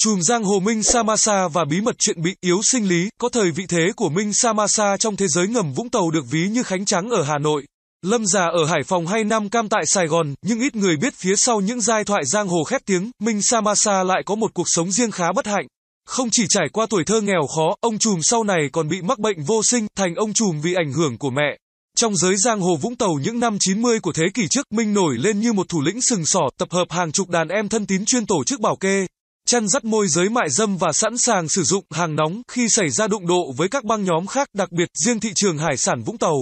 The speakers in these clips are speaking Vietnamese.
Chùm giang hồ Minh Samasa và bí mật chuyện bị yếu sinh lý, có thời vị thế của Minh Samasa trong thế giới ngầm Vũng Tàu được ví như Khánh Trắng ở Hà Nội, Lâm Già ở Hải Phòng hay Nam Cam tại Sài Gòn, nhưng ít người biết phía sau những giai thoại giang hồ khét tiếng, Minh Samasa lại có một cuộc sống riêng khá bất hạnh. Không chỉ trải qua tuổi thơ nghèo khó, ông trùm sau này còn bị mắc bệnh vô sinh, thành ông trùm vì ảnh hưởng của mẹ. Trong giới giang hồ Vũng Tàu những năm 90 của thế kỷ trước, Minh nổi lên như một thủ lĩnh sừng sỏ, tập hợp hàng chục đàn em thân tín chuyên tổ chức bảo kê, chăn dắt môi giới mại dâm và sẵn sàng sử dụng hàng nóng khi xảy ra đụng độ với các băng nhóm khác, đặc biệt riêng thị trường hải sản Vũng Tàu.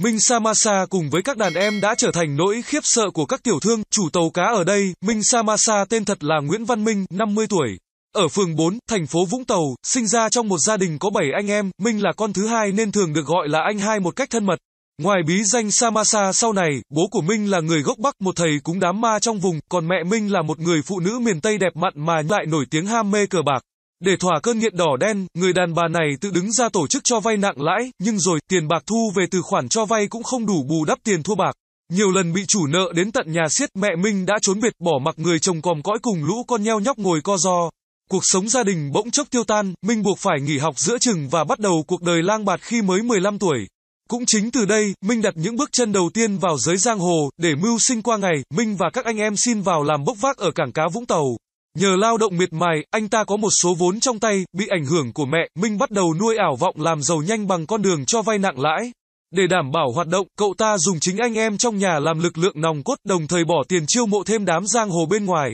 Minh Samasa cùng với các đàn em đã trở thành nỗi khiếp sợ của các tiểu thương, chủ tàu cá ở đây, Minh Samasa tên thật là Nguyễn Văn Minh, 50 tuổi. Ở phường 4, thành phố Vũng Tàu, sinh ra trong một gia đình có 7 anh em, Minh là con thứ hai nên thường được gọi là anh hai một cách thân mật. Ngoài bí danh Samasa sau này, bố của Minh là người gốc Bắc, một thầy cúng đám ma trong vùng, còn mẹ Minh là một người phụ nữ miền Tây đẹp mặn mà lại nổi tiếng ham mê cờ bạc. Để thỏa cơn nghiện đỏ đen, người đàn bà này tự đứng ra tổ chức cho vay nặng lãi, nhưng rồi tiền bạc thu về từ khoản cho vay cũng không đủ bù đắp tiền thua bạc. Nhiều lần bị chủ nợ đến tận nhà siết mẹ Minh đã trốn biệt bỏ mặc người chồng còm cõi cùng lũ con nheo nhóc ngồi co ro Cuộc sống gia đình bỗng chốc tiêu tan, Minh buộc phải nghỉ học giữa chừng và bắt đầu cuộc đời lang bạt khi mới 15 tuổi. Cũng chính từ đây, Minh đặt những bước chân đầu tiên vào giới giang hồ, để mưu sinh qua ngày, Minh và các anh em xin vào làm bốc vác ở cảng cá Vũng Tàu. Nhờ lao động miệt mài, anh ta có một số vốn trong tay, bị ảnh hưởng của mẹ, Minh bắt đầu nuôi ảo vọng làm giàu nhanh bằng con đường cho vay nặng lãi. Để đảm bảo hoạt động, cậu ta dùng chính anh em trong nhà làm lực lượng nòng cốt, đồng thời bỏ tiền chiêu mộ thêm đám giang hồ bên ngoài.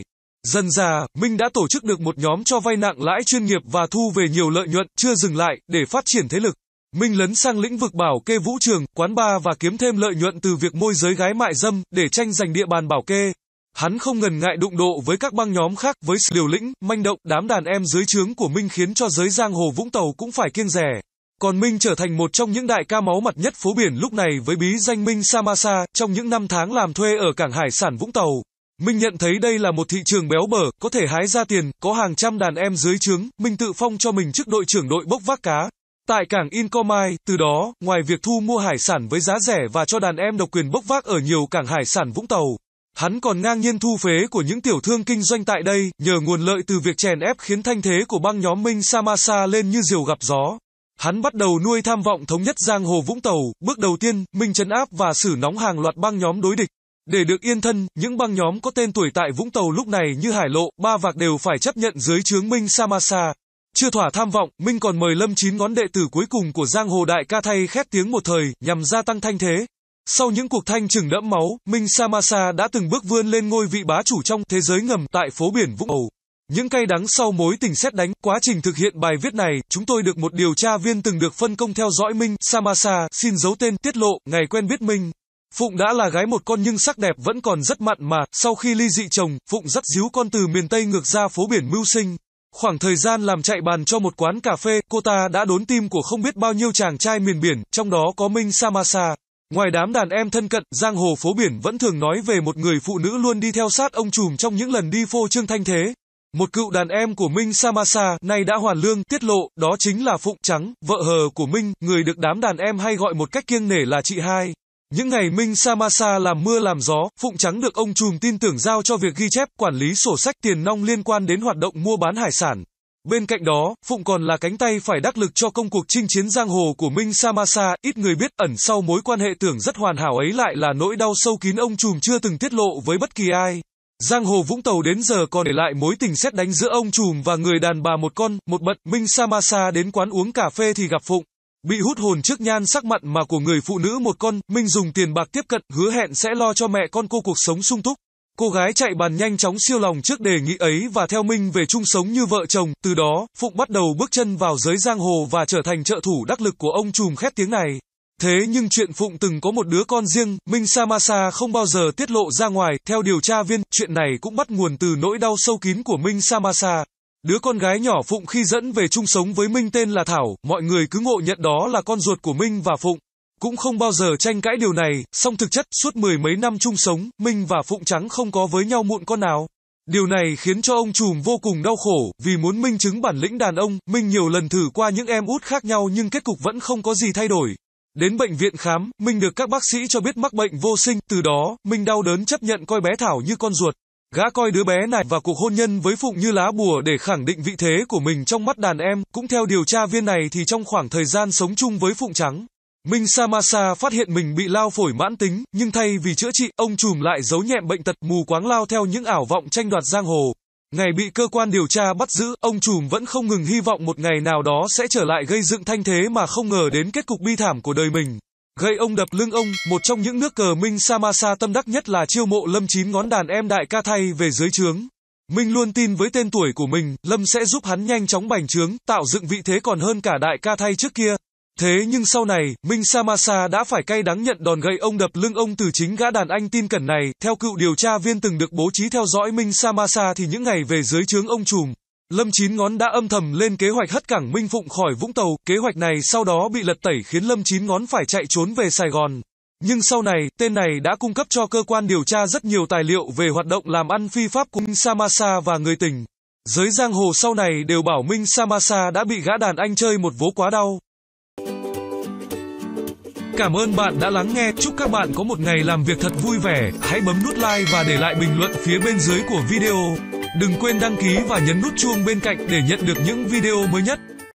Dần già, Minh đã tổ chức được một nhóm cho vay nặng lãi chuyên nghiệp và thu về nhiều lợi nhuận, chưa dừng lại, để phát triển thế lực. Minh lấn sang lĩnh vực bảo kê vũ trường, quán bar và kiếm thêm lợi nhuận từ việc môi giới gái mại dâm để tranh giành địa bàn bảo kê. Hắn không ngần ngại đụng độ với các băng nhóm khác với sự liều lĩnh, manh động, đám đàn em dưới trướng của Minh khiến cho giới giang hồ Vũng Tàu cũng phải kiêng rẻ. Còn Minh trở thành một trong những đại ca máu mặt nhất phố biển lúc này với bí danh Minh Samasa trong những năm tháng làm thuê ở cảng hải sản Vũng Tàu. Minh nhận thấy đây là một thị trường béo bở, có thể hái ra tiền, có hàng trăm đàn em dưới trướng, Minh tự phong cho mình chức đội trưởng đội bốc vác cá, Tại cảng Incomai, từ đó, ngoài việc thu mua hải sản với giá rẻ và cho đàn em độc quyền bốc vác ở nhiều cảng hải sản Vũng Tàu, hắn còn ngang nhiên thu phế của những tiểu thương kinh doanh tại đây, nhờ nguồn lợi từ việc chèn ép khiến thanh thế của băng nhóm Minh Samasa lên như diều gặp gió. Hắn bắt đầu nuôi tham vọng thống nhất giang hồ Vũng Tàu, bước đầu tiên, Minh chấn áp và xử nóng hàng loạt băng nhóm đối địch. Để được yên thân, những băng nhóm có tên tuổi tại Vũng Tàu lúc này như Hải Lộ, Ba Vạc đều phải chấp nhận dưới chướng Minh Samasa. Chưa thỏa tham vọng, Minh còn mời Lâm Chín ngón đệ tử cuối cùng của giang hồ đại ca thay khét tiếng một thời, nhằm gia tăng thanh thế. Sau những cuộc thanh trừng đẫm máu, Minh Samasa đã từng bước vươn lên ngôi vị bá chủ trong thế giới ngầm tại phố biển Vũng Ầu. Những cay đắng sau mối tình xét đánh, quá trình thực hiện bài viết này, chúng tôi được một điều tra viên từng được phân công theo dõi Minh Samasa, xin giấu tên, tiết lộ, ngày quen biết Minh. Phụng đã là gái một con nhưng sắc đẹp vẫn còn rất mặn mà, sau khi ly dị chồng, Phụng dắt díu con từ miền Tây ngược ra phố biển mưu sinh. Khoảng thời gian làm chạy bàn cho một quán cà phê, cô ta đã đốn tim của không biết bao nhiêu chàng trai miền biển, trong đó có Minh Samasa. Ngoài đám đàn em thân cận, giang hồ phố biển vẫn thường nói về một người phụ nữ luôn đi theo sát ông trùm trong những lần đi phô trương thanh thế. Một cựu đàn em của Minh Samasa, nay đã hoàn lương, tiết lộ, đó chính là Phụng Trắng, vợ hờ của Minh, người được đám đàn em hay gọi một cách kiêng nể là chị hai. Những ngày Minh Samasa làm mưa làm gió, Phụng Trắng được ông Trùm tin tưởng giao cho việc ghi chép, quản lý sổ sách tiền nong liên quan đến hoạt động mua bán hải sản. Bên cạnh đó, Phụng còn là cánh tay phải đắc lực cho công cuộc chinh chiến giang hồ của Minh Samasa, ít người biết ẩn sau mối quan hệ tưởng rất hoàn hảo ấy lại là nỗi đau sâu kín ông Trùm chưa từng tiết lộ với bất kỳ ai. Giang hồ Vũng Tàu đến giờ còn để lại mối tình xét đánh giữa ông Trùm và người đàn bà một con, một bận, Minh Samasa đến quán uống cà phê thì gặp Phụng. Bị hút hồn trước nhan sắc mặn mà của người phụ nữ một con, Minh dùng tiền bạc tiếp cận, hứa hẹn sẽ lo cho mẹ con cô cuộc sống sung túc. Cô gái chạy bàn nhanh chóng siêu lòng trước đề nghị ấy và theo Minh về chung sống như vợ chồng, từ đó, Phụng bắt đầu bước chân vào giới giang hồ và trở thành trợ thủ đắc lực của ông trùm khét tiếng này. Thế nhưng chuyện Phụng từng có một đứa con riêng, Minh Samasa không bao giờ tiết lộ ra ngoài, theo điều tra viên, chuyện này cũng bắt nguồn từ nỗi đau sâu kín của Minh Samasa. Đứa con gái nhỏ Phụng khi dẫn về chung sống với Minh tên là Thảo, mọi người cứ ngộ nhận đó là con ruột của Minh và Phụng. Cũng không bao giờ tranh cãi điều này, song thực chất suốt mười mấy năm chung sống, Minh và Phụng Trắng không có với nhau muộn con nào. Điều này khiến cho ông trùm vô cùng đau khổ, vì muốn minh chứng bản lĩnh đàn ông, Minh nhiều lần thử qua những em út khác nhau nhưng kết cục vẫn không có gì thay đổi. Đến bệnh viện khám, Minh được các bác sĩ cho biết mắc bệnh vô sinh, từ đó, Minh đau đớn chấp nhận coi bé Thảo như con ruột. Gã coi đứa bé này và cuộc hôn nhân với Phụng như lá bùa để khẳng định vị thế của mình trong mắt đàn em. Cũng theo điều tra viên này thì trong khoảng thời gian sống chung với Phụng Trắng, Minh Samasa phát hiện mình bị lao phổi mãn tính, nhưng thay vì chữa trị, ông trùm lại giấu nhẹm bệnh tật mù quáng lao theo những ảo vọng tranh đoạt giang hồ. Ngày bị cơ quan điều tra bắt giữ, ông trùm vẫn không ngừng hy vọng một ngày nào đó sẽ trở lại gây dựng thanh thế mà không ngờ đến kết cục bi thảm của đời mình. Gây ông đập lưng ông, một trong những nước cờ Minh Samasa tâm đắc nhất là chiêu mộ Lâm chín ngón đàn em đại ca thay về dưới trướng. Minh luôn tin với tên tuổi của mình, Lâm sẽ giúp hắn nhanh chóng bành trướng, tạo dựng vị thế còn hơn cả đại ca thay trước kia. Thế nhưng sau này, Minh Samasa đã phải cay đắng nhận đòn gậy ông đập lưng ông từ chính gã đàn anh tin cẩn này. Theo cựu điều tra viên từng được bố trí theo dõi Minh Samasa thì những ngày về dưới trướng ông trùm, Lâm Chín Ngón đã âm thầm lên kế hoạch hất cảng Minh Phụng khỏi Vũng Tàu, kế hoạch này sau đó bị lật tẩy khiến Lâm Chín Ngón phải chạy trốn về Sài Gòn. Nhưng sau này, tên này đã cung cấp cho cơ quan điều tra rất nhiều tài liệu về hoạt động làm ăn phi pháp của Minh Samasa và người tình. Giới giang hồ sau này đều bảo Minh Samasa đã bị gã đàn anh chơi một vố quá đau. Cảm ơn bạn đã lắng nghe, chúc các bạn có một ngày làm việc thật vui vẻ. Hãy bấm nút like và để lại bình luận phía bên dưới của video. Đừng quên đăng ký và nhấn nút chuông bên cạnh để nhận được những video mới nhất.